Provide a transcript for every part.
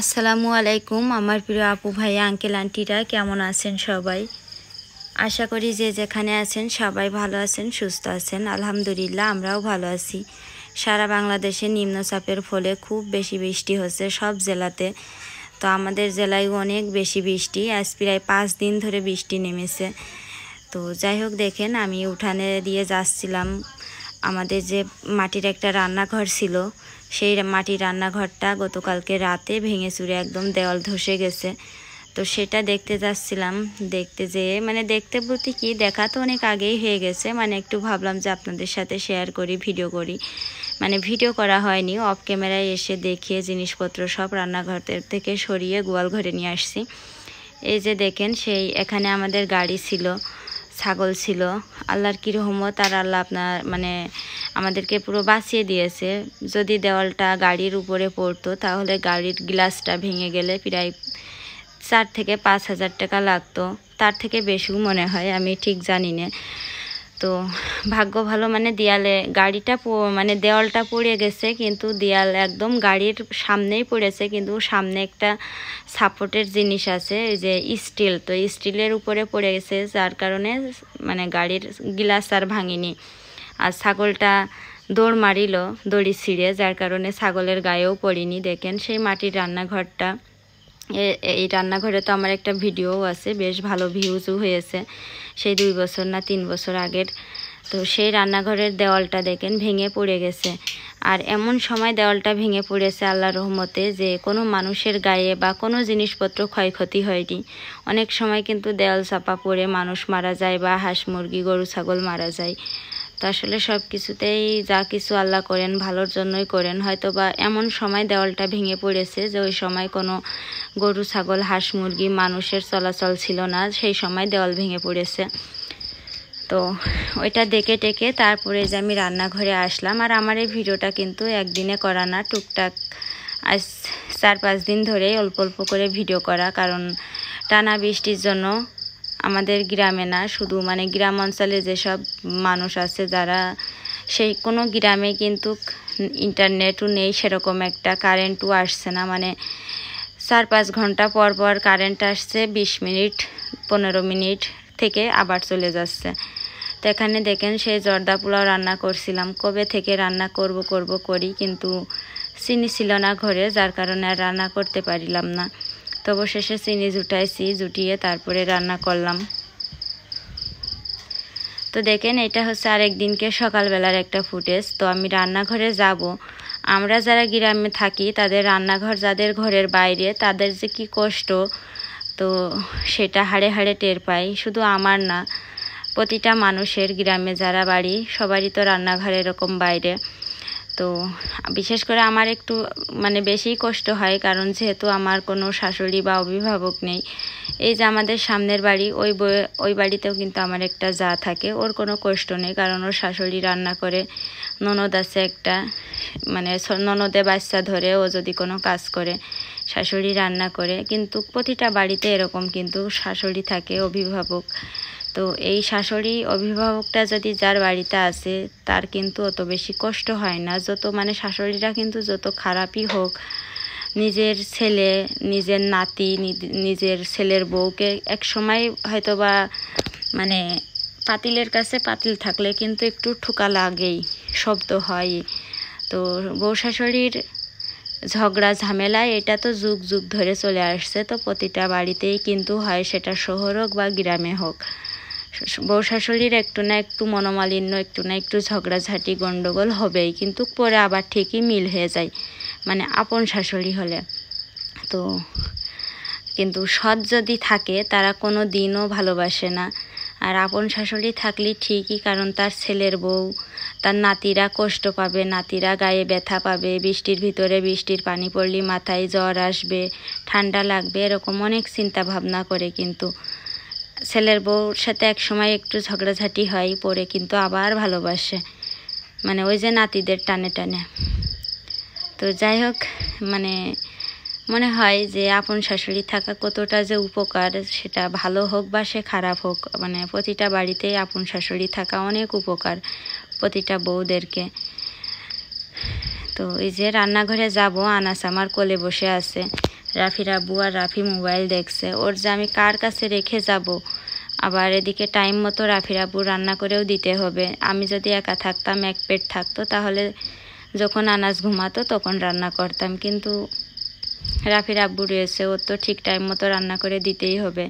আসসালামু আলাইকুম আমার প্রিয় আপু ভাই আঙ্কেল আন্টিরা কেমন আছেন সবাই আশা করি যে যেখানে আছেন সবাই ভালো আছেন সুস্থ আছেন আলহামদুলিল্লাহ আমরাও ভালো আছি সারা বাংলাদেশে নিম্নচাপের ফলে খুব বেশি বৃষ্টি হচ্ছে সব জেলাতে তো আমাদের জেলায় অনেক বেশি বৃষ্টি আজ প্রায় পাঁচ দিন ধরে বৃষ্টি নেমেছে তো যাই হোক দেখেন আমি উঠানে দিয়ে যাচ্ছিলাম আমাদের যে মাটির একটা রান্নাঘর ছিল সেই মাটির রান্নাঘরটা গতকালকে রাতে ভেঙে চুরে একদম দেওয়াল ধসে গেছে তো সেটা দেখতে যাচ্ছিলাম দেখতে যেয়ে মানে দেখতে বলতে কি দেখা তো অনেক আগেই হয়ে গেছে মানে একটু ভাবলাম যে আপনাদের সাথে শেয়ার করি ভিডিও করি মানে ভিডিও করা হয়নি অফ ক্যামেরায় এসে দেখিয়ে জিনিসপত্র সব রান্নাঘর থেকে সরিয়ে গোয়াল ঘরে নিয়ে আসছি এই যে দেখেন সেই এখানে আমাদের গাড়ি ছিল ছাগল ছিল আল্লাহর কী রহমত আর আল্লাহ আপনার মানে আমাদেরকে পুরো বাঁচিয়ে দিয়েছে যদি দেওয়ালটা গাড়ির উপরে পড়তো তাহলে গাড়ির গ্লাসটা ভেঙে গেলে প্রায় চার থেকে পাঁচ হাজার টাকা লাগতো তার থেকে বেশিও মনে হয় আমি ঠিক জানি না তো ভাগ্য ভালো মানে দেয়ালে গাড়িটা মানে দেওয়ালটা পড়ে গেছে কিন্তু দেয়াল একদম গাড়ির সামনেই পড়েছে কিন্তু সামনে একটা সাপোর্টের জিনিস আছে যে স্টিল তো স্টিলের উপরে পড়ে গেছে যার কারণে মানে গাড়ির গ্লাস আর ভাঙিনি আর ছাগলটা দৌড় মারিল দড়ি ছিঁড়ে যার কারণে ছাগলের গায়েও পড়িনি দেখেন সেই মাটির রান্নাঘরটা এই রান্নাঘরে তো আমার একটা ভিডিও আছে বেশ ভালো ভিউজও হয়েছে সেই দুই বছর না তিন বছর আগের তো সেই রান্নাঘরের দেওয়ালটা দেখেন ভেঙে পড়ে গেছে আর এমন সময় দেওয়ালটা ভেঙে পড়েছে আল্লাহ রহমতে যে কোনো মানুষের গায়ে বা কোনো জিনিসপত্র ক্ষয়ক্ষতি হয়নি অনেক সময় কিন্তু দেওয়াল চাপা পড়ে মানুষ মারা যায় বা হাঁস মুরগি গরু ছাগল মারা যায় তো আসলে সব কিছুতেই যা কিছু আল্লাহ করেন ভালোর জন্যই করেন হয়তো বা এমন সময় দেওয়ালটা ভেঙে পড়েছে যে ওই সময় কোনো গরু ছাগল হাঁস মুরগি মানুষের চলাচল ছিল না সেই সময় দেওয়াল ভেঙে পড়েছে তো ওইটা দেখে টেকে তারপরে যে আমি রান্নাঘরে আসলাম আর আমার এই ভিডিওটা কিন্তু একদিনে করা না টুকটাক আজ চার পাঁচ দিন ধরেই অল্প অল্প করে ভিডিও করা কারণ টানা বৃষ্টির জন্য আমাদের গ্রামে না শুধু মানে গ্রাম অঞ্চলে যেসব মানুষ আছে যারা সেই কোনো গ্রামে কিন্তু ইন্টারনেটও নেই সেরকম একটা কারেন্টও আসছে না মানে চার পাঁচ ঘন্টা পর পর কারেন্ট আসছে বিশ মিনিট পনেরো মিনিট থেকে আবার চলে যাচ্ছে তো এখানে দেখেন সেই জর্দা পোলাও রান্না করছিলাম কবে থেকে রান্না করব করব করি কিন্তু চিনি ছিল না ঘরে যার কারণে আর রান্না করতে পারিলাম না তো অবশেষে চিনি জুটাইছি জুটিয়ে তারপরে রান্না করলাম তো দেখেন এটা হচ্ছে আরেক দিনকে সকালবেলার একটা ফুটেজ তো আমি রান্নাঘরে যাব আমরা যারা গ্রামে থাকি তাদের রান্নাঘর যাদের ঘরের বাইরে তাদের যে কি কষ্ট তো সেটা হাড়ে হাড়ে টের পাই শুধু আমার না প্রতিটা মানুষের গ্রামে যারা বাড়ি সবারই তো রান্নাঘর এরকম বাইরে তো বিশেষ করে আমার একটু মানে বেশি কষ্ট হয় কারণ যেহেতু আমার কোনো শাশুড়ি বা অভিভাবক নেই এই যে আমাদের সামনের বাড়ি ওই ওই বাড়িতেও কিন্তু আমার একটা যা থাকে ওর কোনো কষ্ট নেই কারণ ওর শাশুড়ি রান্না করে ননদ আছে একটা মানে ননদে বাচ্চা ধরে ও যদি কোনো কাজ করে শাশুড়ি রান্না করে কিন্তু প্রতিটা বাড়িতে এরকম কিন্তু শাশুড়ি থাকে অভিভাবক তো এই শাশুড়ি অভিভাবকটা যদি যার বাড়িতে আছে তার কিন্তু অত বেশি কষ্ট হয় না যত মানে শাশুড়িরা কিন্তু যত খারাপই হোক নিজের ছেলে নিজের নাতি নিজের ছেলের বউকে এক সময় হয়তো বা মানে পাতিলের কাছে পাতিল থাকলে কিন্তু একটু ঠোকা লাগেই শব্দ হয় তো বউ শাশুড়ির ঝগড়া ঝামেলা এটা তো যুগ যুগ ধরে চলে আসছে তো প্রতিটা বাড়িতেই কিন্তু হয় সেটা শহর হোক বা গ্রামে হোক বউ শাশুড়ির একটু না একটু মনোমালিন্য একটু না একটু ঝগড়াঝাটি গণ্ডগোল হবেই কিন্তু পরে আবার ঠিকই মিল হয়ে যায় মানে আপন শাশুড়ি হলে তো কিন্তু সৎ যদি থাকে তারা কোনো দিনও ভালোবাসে না আর আপন শাশুড়ি থাকলে ঠিকই কারণ তার ছেলের বউ তার নাতিরা কষ্ট পাবে নাতিরা গায়ে ব্যথা পাবে বৃষ্টির ভিতরে বৃষ্টির পানি পড়লে মাথায় জ্বর আসবে ঠান্ডা লাগবে এরকম অনেক চিন্তা ভাবনা করে কিন্তু ছেলের বউর সাথে এক সময় একটু ঝগড়াঝাটি হয় পরে কিন্তু আবার ভালোবাসে মানে ওই যে নাতিদের টানে টানে তো যাই হোক মানে মনে হয় যে আপন শাশুড়ি থাকা কতটা যে উপকার সেটা ভালো হোক বা সে খারাপ হোক মানে প্রতিটা বাড়িতেই আপন শাশুড়ি থাকা অনেক উপকার প্রতিটা বউদেরকে তো এই যে রান্নাঘরে যাব আনাস আমার কোলে বসে আছে রাফির আব্বু আর রাফি মোবাইল দেখছে ওর যে আমি কার কাছে রেখে যাব আবার এদিকে টাইম মতো রাফির আব্বু রান্না করেও দিতে হবে আমি যদি একা থাকতাম এক পেট থাকতো তাহলে যখন আনাস ঘুমাতো তখন রান্না করতাম কিন্তু রাফির আব্বু রয়েছে ওর তো ঠিক টাইম মতো রান্না করে দিতেই হবে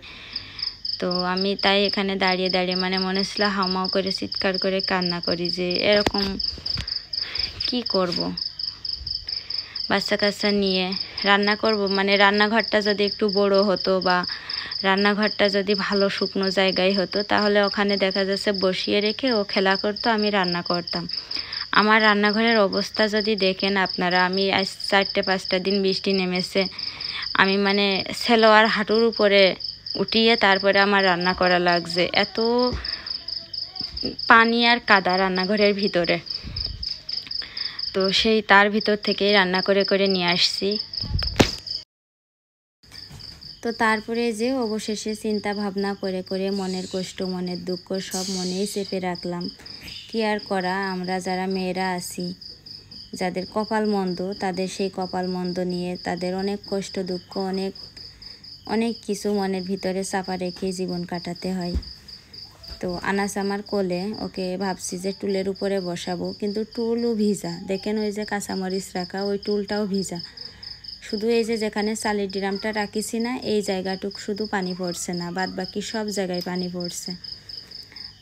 তো আমি তাই এখানে দাঁড়িয়ে দাঁড়িয়ে মানে মনে ছিল হাউমাউ করে চিৎকার করে কান্না করি যে এরকম কি করব। বাচ্চা কাচ্চা নিয়ে রান্না করব মানে রান্নাঘরটা যদি একটু বড় হতো বা রান্নাঘরটা যদি ভালো শুকনো জায়গায় হতো তাহলে ওখানে দেখা যাচ্ছে বসিয়ে রেখে ও খেলা করতো আমি রান্না করতাম আমার রান্নাঘরের অবস্থা যদি দেখেন আপনারা আমি আজ চারটে পাঁচটা দিন বৃষ্টি নেমেছে আমি মানে সেলোয়ার হাঁটুর উপরে উঠিয়ে তারপরে আমার রান্না করা লাগছে এত পানি আর কাদা রান্নাঘরের ভিতরে তো সেই তার ভিতর থেকে রান্না করে করে নিয়ে আসছি তো তারপরে যে অবশেষে চিন্তা ভাবনা করে করে মনের কষ্ট মনের দুঃখ সব মনেই চেপে রাখলাম কি আর করা আমরা যারা মেয়েরা আছি যাদের কপাল মন্দ তাদের সেই কপাল মন্দ নিয়ে তাদের অনেক কষ্ট দুঃখ অনেক অনেক কিছু মনের ভিতরে চাপা রেখে জীবন কাটাতে হয় তো আনাস আমার কোলে ওকে ভাবছি যে টুলের উপরে বসাবো কিন্তু টুলও ভিজা দেখেন ওই যে কাঁচামরিচ রাখা ওই টুলটাও ভিজা শুধু এই যে যেখানে চালের ড্রামটা রাখিছি না এই জায়গাটুক শুধু পানি পড়ছে না বাদ বাকি সব জায়গায় পানি পড়ছে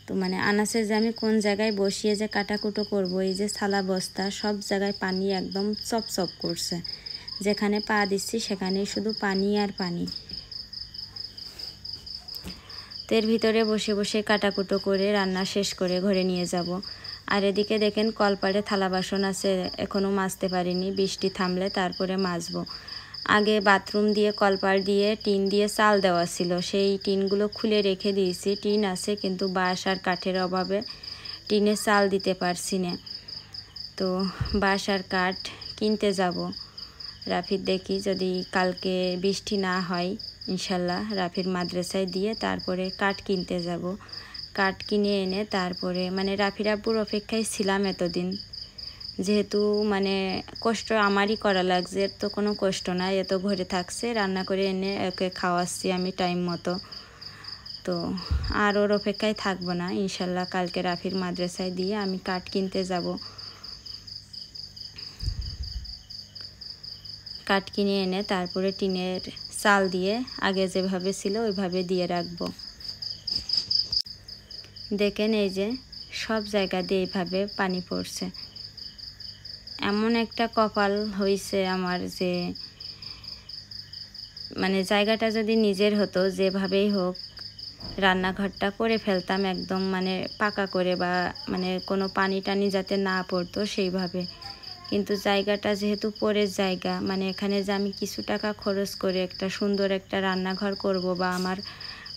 তো মানে আনাসে যে আমি কোন জায়গায় বসিয়ে যে কাটাকুটো করব এই যে থালা বস্তা সব জায়গায় পানি একদম চপচপ করছে যেখানে পা দিচ্ছি সেখানে শুধু পানি আর পানি তের ভিতরে বসে বসে কাটাকুটো করে রান্না শেষ করে ঘরে নিয়ে যাব আর এদিকে দেখেন কলপাড়ে থালা বাসন আছে এখনও মাজতে পারিনি বৃষ্টি থামলে তারপরে মাজবো আগে বাথরুম দিয়ে কলপাড় দিয়ে টিন দিয়ে চাল দেওয়া ছিল সেই টিনগুলো খুলে রেখে দিয়েছি টিন আছে কিন্তু বাঁশ আর কাঠের অভাবে টিনে চাল দিতে পারছি না তো বাঁশ আর কাঠ কিনতে যাব রাফির দেখি যদি কালকে বৃষ্টি না হয় ইনশাল্লাহ রাফির মাদ্রাসায় দিয়ে তারপরে কাঠ কিনতে যাব কাঠ কিনে এনে তারপরে মানে রাফির আব্বুর অপেক্ষায় ছিলাম এতদিন যেহেতু মানে কষ্ট আমারই করা লাগছে তো কোনো কষ্ট নাই এত ঘরে থাকছে রান্না করে এনে ওকে খাওয়াচ্ছি আমি টাইম মতো তো আর ওর অপেক্ষায় থাকবো না ইনশাল্লাহ কালকে রাফির মাদ্রাসায় দিয়ে আমি কাঠ কিনতে যাব কাঠ কিনে এনে তারপরে টিনের চাল দিয়ে আগে যেভাবে ছিল ওইভাবে দিয়ে রাখব দেখেন এই যে সব জায়গা দিয়ে এইভাবে পানি পড়ছে এমন একটা কপাল হয়েছে আমার যে মানে জায়গাটা যদি নিজের হতো যেভাবেই হোক রান্নাঘরটা করে ফেলতাম একদম মানে পাকা করে বা মানে কোনো পানি টানি যাতে না পড়তো সেইভাবে কিন্তু জায়গাটা যেহেতু পরের জায়গা মানে এখানে যে আমি কিছু টাকা খরচ করে একটা সুন্দর একটা রান্নাঘর করব বা আমার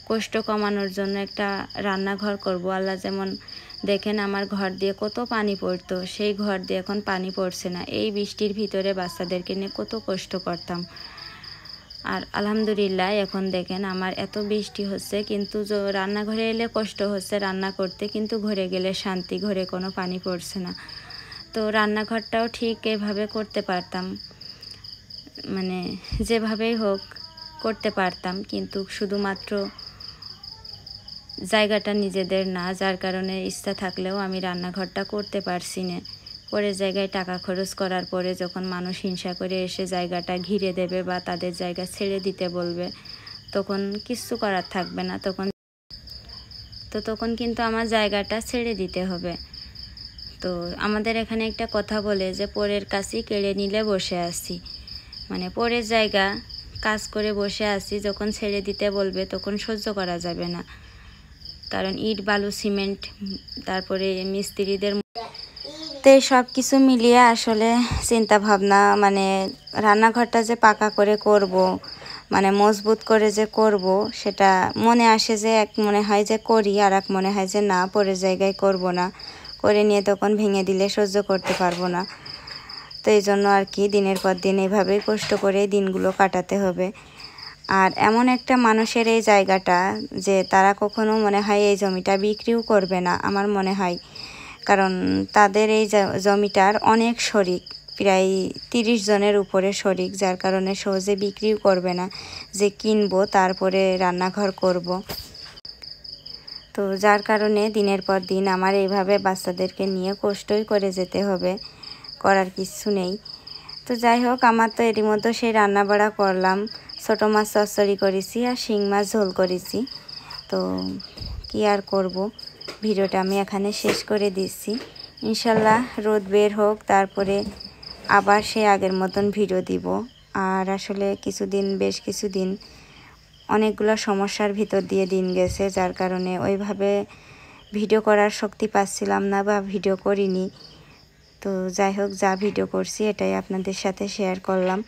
কষ্ট কমানোর জন্য একটা রান্নাঘর করব আল্লাহ যেমন দেখেন আমার ঘর দিয়ে কত পানি পড়তো সেই ঘর দিয়ে এখন পানি পড়ছে না এই বৃষ্টির ভিতরে বাচ্চাদেরকে নিয়ে কত কষ্ট করতাম আর আলহামদুলিল্লাহ এখন দেখেন আমার এত বৃষ্টি হচ্ছে কিন্তু রান্নাঘরে এলে কষ্ট হচ্ছে রান্না করতে কিন্তু ঘরে গেলে শান্তি ঘরে কোনো পানি পড়ছে না তো রান্নাঘরটাও ঠিক এভাবে করতে পারতাম মানে যেভাবেই হোক করতে পারতাম কিন্তু শুধুমাত্র জায়গাটা নিজেদের না যার কারণে ইচ্ছা থাকলেও আমি রান্নাঘরটা করতে পারছি না পরে জায়গায় টাকা খরচ করার পরে যখন মানুষ হিংসা করে এসে জায়গাটা ঘিরে দেবে বা তাদের জায়গা ছেড়ে দিতে বলবে তখন কিছু করার থাকবে না তখন তো তখন কিন্তু আমার জায়গাটা ছেড়ে দিতে হবে তো আমাদের এখানে একটা কথা বলে যে পরের কাছে কেড়ে নিলে বসে আসি মানে পরের জায়গা কাজ করে বসে আসি যখন ছেড়ে দিতে বলবে তখন সহ্য করা যাবে না কারণ ইট বালু সিমেন্ট তারপরে মিস্ত্রিদের তে সব কিছু মিলিয়ে আসলে চিন্তা ভাবনা মানে রান্নাঘরটা যে পাকা করে করব। মানে মজবুত করে যে করব সেটা মনে আসে যে এক মনে হয় যে করি আর এক মনে হয় যে না পরের জায়গায় করব না করে নিয়ে তখন ভেঙে দিলে সহ্য করতে পারবো না তো এই জন্য আর কি দিনের পর দিন এভাবেই কষ্ট করে দিনগুলো কাটাতে হবে আর এমন একটা মানুষের এই জায়গাটা যে তারা কখনো মনে হয় এই জমিটা বিক্রিও করবে না আমার মনে হয় কারণ তাদের এই জমিটার অনেক শরিক প্রায় তিরিশ জনের উপরে শরিক যার কারণে সহজে বিক্রিও করবে না যে কিনবো তারপরে রান্নাঘর করব। তো যার কারণে দিনের পর দিন আমার এইভাবে বাচ্চাদেরকে নিয়ে কষ্টই করে যেতে হবে করার কিছু নেই তো যাই হোক আমার তো এরই মতো সেই রান্না বাড়া করলাম ছোটো মাছ চচ্চড়ি করেছি আর শিং মাছ ঝোল করেছি তো কি আর করব ভিডিওটা আমি এখানে শেষ করে দিচ্ছি ইনশাল্লাহ রোদ বের হোক তারপরে আবার সে আগের মতন ভিডিও দিব আর আসলে কিছুদিন বেশ কিছুদিন অনেকগুলো সমস্যার ভিতর দিয়ে দিন গেছে যার কারণে ওইভাবে ভিডিও করার শক্তি পাচ্ছিলাম না বা ভিডিও করিনি তো যাই হোক যা ভিডিও করছি এটাই আপনাদের সাথে শেয়ার করলাম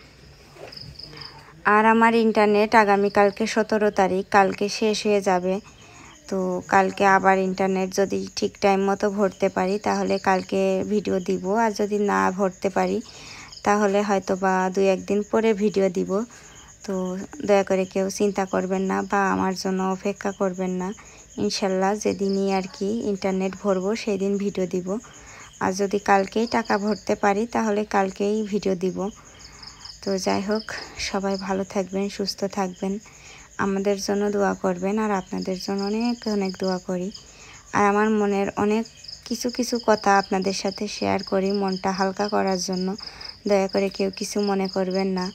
আর আমার ইন্টারনেট আগামীকালকে সতেরো তারিখ কালকে শেষ হয়ে যাবে তো কালকে আবার ইন্টারনেট যদি ঠিক টাইম মতো ভরতে পারি তাহলে কালকে ভিডিও দিব আর যদি না ভরতে পারি তাহলে হয়তো বা দু একদিন পরে ভিডিও দিব তো দয়া করে কেউ চিন্তা করবেন না বা আমার জন্য অপেক্ষা করবেন না ইনশাল্লাহ যেদিনই আর কি ইন্টারনেট ভরবো সেই দিন ভিডিও দিব আর যদি কালকেই টাকা ভরতে পারি তাহলে কালকেই ভিডিও দিব তো যাই হোক সবাই ভালো থাকবেন সুস্থ থাকবেন আমাদের জন্য দোয়া করবেন আর আপনাদের জন্য অনেক অনেক দোয়া করি আর আমার মনের অনেক কিছু কিছু কথা আপনাদের সাথে শেয়ার করি মনটা হালকা করার জন্য দয়া করে কেউ কিছু মনে করবেন না